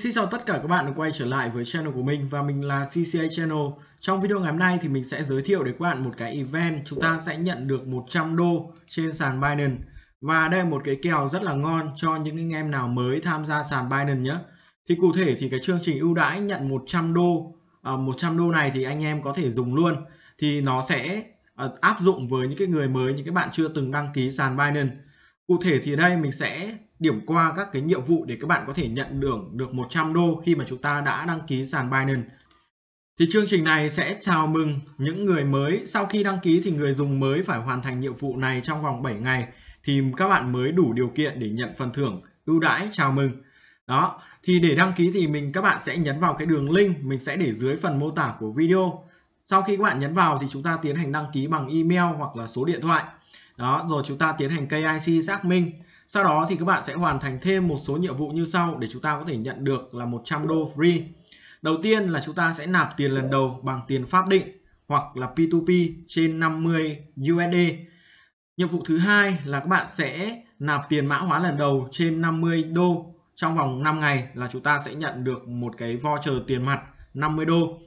xin chào tất cả các bạn đã quay trở lại với channel của mình và mình là CCA Channel. Trong video ngày hôm nay thì mình sẽ giới thiệu đến các bạn một cái event chúng ta sẽ nhận được 100 đô trên sàn Binance. Và đây là một cái kèo rất là ngon cho những anh em nào mới tham gia sàn Binance nhé. Thì cụ thể thì cái chương trình ưu đãi nhận 100 đô, à, ờ, 100 đô này thì anh em có thể dùng luôn. Thì nó sẽ à, áp dụng với những cái người mới, những cái bạn chưa từng đăng ký sàn Binance. Cụ thể thì đây mình sẽ điểm qua các cái nhiệm vụ để các bạn có thể nhận được được 100 đô khi mà chúng ta đã đăng ký sàn Binance. Thì chương trình này sẽ chào mừng những người mới. Sau khi đăng ký thì người dùng mới phải hoàn thành nhiệm vụ này trong vòng 7 ngày thì các bạn mới đủ điều kiện để nhận phần thưởng ưu đãi chào mừng. Đó, thì để đăng ký thì mình các bạn sẽ nhấn vào cái đường link mình sẽ để dưới phần mô tả của video. Sau khi các bạn nhấn vào thì chúng ta tiến hành đăng ký bằng email hoặc là số điện thoại. Đó, rồi chúng ta tiến hành KYC xác minh sau đó thì các bạn sẽ hoàn thành thêm một số nhiệm vụ như sau để chúng ta có thể nhận được là 100 đô free. Đầu tiên là chúng ta sẽ nạp tiền lần đầu bằng tiền pháp định hoặc là P2P trên 50 USD. Nhiệm vụ thứ hai là các bạn sẽ nạp tiền mã hóa lần đầu trên 50 đô. Trong vòng 5 ngày là chúng ta sẽ nhận được một cái voucher tiền mặt 50 đô.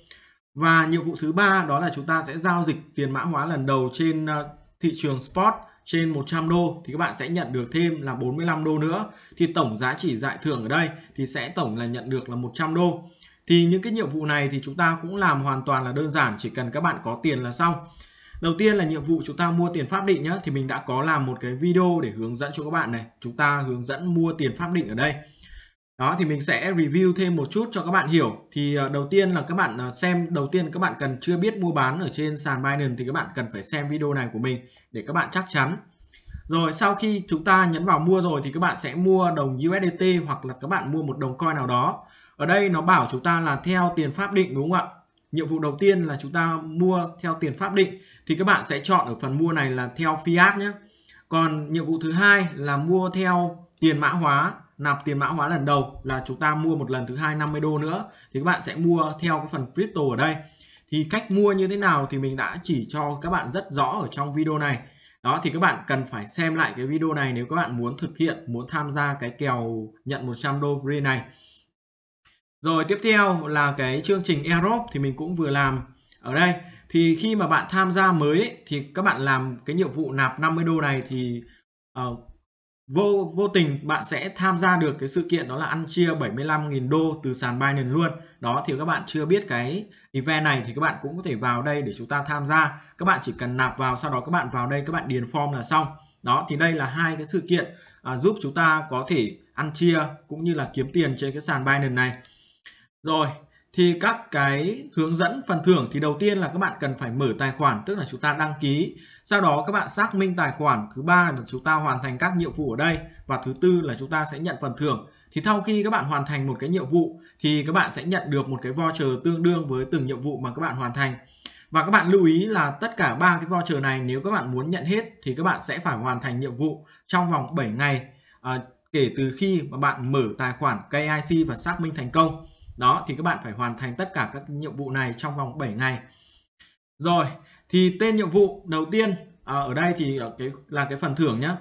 Và nhiệm vụ thứ ba đó là chúng ta sẽ giao dịch tiền mã hóa lần đầu trên ờ, thị trường spot trên 100 đô thì các bạn sẽ nhận được thêm là 45 đô nữa. Thì tổng giá trị giải thưởng ở đây thì sẽ tổng là nhận được là 100 đô. Thì những cái nhiệm vụ này thì chúng ta cũng làm hoàn toàn là đơn giản, chỉ cần các bạn có tiền là xong. Đầu tiên là nhiệm vụ chúng ta mua tiền pháp định nhé, thì mình đã có làm một cái video để hướng dẫn cho các bạn này. Chúng ta hướng dẫn mua tiền pháp định ở đây đó thì mình sẽ review thêm một chút cho các bạn hiểu thì ờ, đầu tiên là các bạn ờ, xem đầu tiên các bạn cần chưa biết mua bán ở trên sàn Binance thì các bạn cần phải xem video này của mình để các bạn chắc chắn rồi sau khi chúng ta nhấn vào mua rồi thì các bạn sẽ mua đồng USDT hoặc là các bạn mua một đồng coin nào đó ở đây nó bảo chúng ta là theo tiền pháp định đúng không ạ nhiệm vụ đầu tiên là chúng ta mua theo tiền pháp định thì các bạn sẽ chọn ở phần mua này là theo fiat nhé còn nhiệm vụ thứ hai là mua theo tiền mã hóa nạp tiền mã hóa lần đầu là chúng ta mua một lần thứ hai 50 đô nữa thì các bạn sẽ mua theo cái phần crypto ở đây thì cách mua như thế nào thì mình đã chỉ cho các bạn rất rõ ở trong video này đó thì các bạn cần phải xem lại cái video này nếu các bạn muốn thực hiện muốn tham gia cái kèo nhận 100 đô free này rồi tiếp theo là cái chương trình Aerobe thì mình cũng vừa làm ở đây thì khi mà bạn tham gia mới thì các bạn làm cái nhiệm vụ nạp 50 đô này thì uh, vô vô tình bạn sẽ tham gia được cái sự kiện đó là ăn chia 75.000 đô từ sàn Binance luôn. Đó thì các bạn chưa biết cái event này thì các bạn cũng có thể vào đây để chúng ta tham gia. Các bạn chỉ cần nạp vào sau đó các bạn vào đây các bạn điền form là xong. Đó thì đây là hai cái sự kiện à, giúp chúng ta có thể ăn chia cũng như là kiếm tiền trên cái sàn Binance này. Rồi, thì các cái hướng dẫn phần thưởng thì đầu tiên là các bạn cần phải mở tài khoản tức là chúng ta đăng ký sau đó các bạn xác minh tài khoản thứ ba là chúng ta hoàn thành các nhiệm vụ ở đây và thứ tư là chúng ta sẽ nhận phần thưởng thì sau khi các bạn hoàn thành một cái nhiệm vụ thì các bạn sẽ nhận được một cái voucher tương đương với từng nhiệm vụ mà các bạn hoàn thành và các bạn lưu ý là tất cả ba cái voucher này nếu các bạn muốn nhận hết thì các bạn sẽ phải hoàn thành nhiệm vụ trong vòng 7 ngày à, kể từ khi mà bạn mở tài khoản KIC và xác minh thành công đó thì các bạn phải hoàn thành tất cả các nhiệm vụ này trong vòng 7 ngày. Rồi, thì tên nhiệm vụ đầu tiên à, ở đây thì ở cái là cái phần thưởng nhá.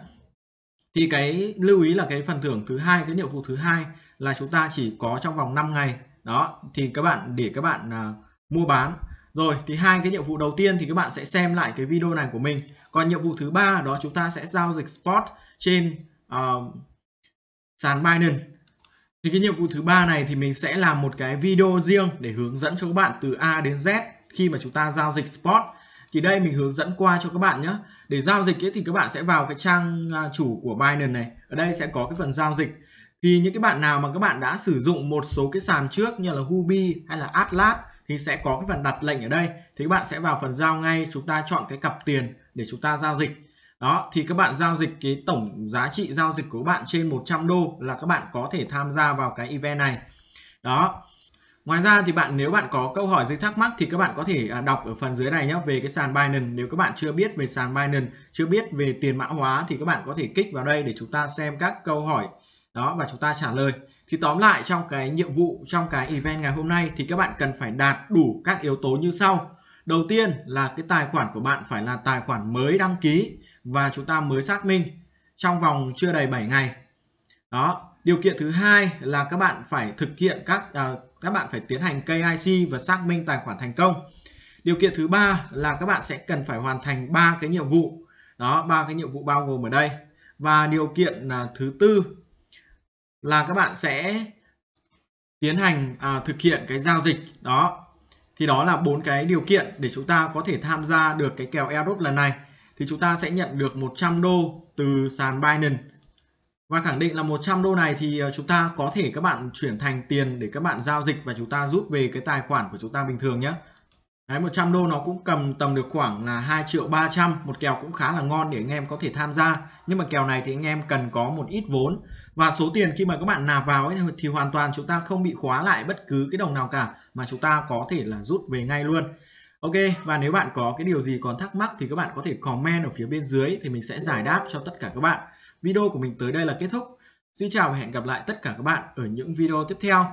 Thì cái lưu ý là cái phần thưởng thứ hai, cái nhiệm vụ thứ hai là chúng ta chỉ có trong vòng 5 ngày. Đó, thì các bạn để các bạn à, mua bán. Rồi, thì hai cái nhiệm vụ đầu tiên thì các bạn sẽ xem lại cái video này của mình. Còn nhiệm vụ thứ ba đó chúng ta sẽ giao dịch spot trên uh, sàn Binance thì cái nhiệm vụ thứ ba này thì mình sẽ làm một cái video riêng để hướng dẫn cho các bạn từ A đến Z khi mà chúng ta giao dịch spot. Thì đây mình hướng dẫn qua cho các bạn nhé. Để giao dịch ấy thì các bạn sẽ vào cái trang à, chủ của Binance này. Ở đây sẽ có cái phần giao dịch. Thì những cái bạn nào mà các bạn đã sử dụng một số cái sàn trước như là Hubi hay là Atlas thì sẽ có cái phần đặt lệnh ở đây. Thì các bạn sẽ vào phần giao ngay, chúng ta chọn cái cặp tiền để chúng ta giao dịch đó thì các bạn giao dịch cái tổng giá trị giao dịch của các bạn trên 100 đô là các bạn có thể tham gia vào cái event này đó Ngoài ra thì bạn nếu bạn có câu hỏi gì thắc mắc thì các bạn có thể à, đọc ở phần dưới này nhé về cái sàn Binance. Nếu các bạn chưa biết về sàn Binance, chưa biết về tiền mã hóa thì các bạn có thể kích vào đây để chúng ta xem các câu hỏi đó và chúng ta trả lời. Thì tóm lại trong cái nhiệm vụ, trong cái event ngày hôm nay thì các bạn cần phải đạt đủ các yếu tố như sau. Đầu tiên là cái tài khoản của bạn phải là tài khoản mới đăng ký và chúng ta mới xác minh trong vòng chưa đầy 7 ngày. Đó, điều kiện thứ hai là các bạn phải thực hiện các à, các bạn phải tiến hành KIC và xác minh tài khoản thành công. Điều kiện thứ ba là các bạn sẽ cần phải hoàn thành ba cái nhiệm vụ. Đó, ba cái nhiệm vụ bao gồm ở đây. Và điều kiện à, thứ tư là các bạn sẽ tiến hành à, thực hiện cái giao dịch đó thì đó là bốn cái điều kiện để chúng ta có thể tham gia được cái kèo airdrop lần này thì chúng ta sẽ nhận được 100 đô từ sàn Binance. Và khẳng định là 100 đô này thì ờ, chúng ta có thể các bạn chuyển thành tiền để các bạn giao dịch và chúng ta rút về cái tài khoản của chúng ta bình thường nhé. Đấy 100 đô nó cũng cầm tầm được khoảng là 2 triệu 300 Một kèo cũng khá là ngon để anh em có thể tham gia Nhưng mà kèo này thì anh em cần có một ít vốn Và số tiền khi mà các bạn nạp vào ấy thì hoàn toàn chúng ta không bị khóa lại bất cứ cái đồng nào cả Mà chúng ta có thể là rút về ngay luôn Ok và nếu bạn có cái điều gì còn thắc mắc thì các bạn có thể comment ở phía bên dưới thì mình sẽ giải đáp cho tất cả các bạn. Video của mình tới đây là kết thúc. Xin chào và hẹn gặp lại tất cả các bạn ở những video tiếp theo.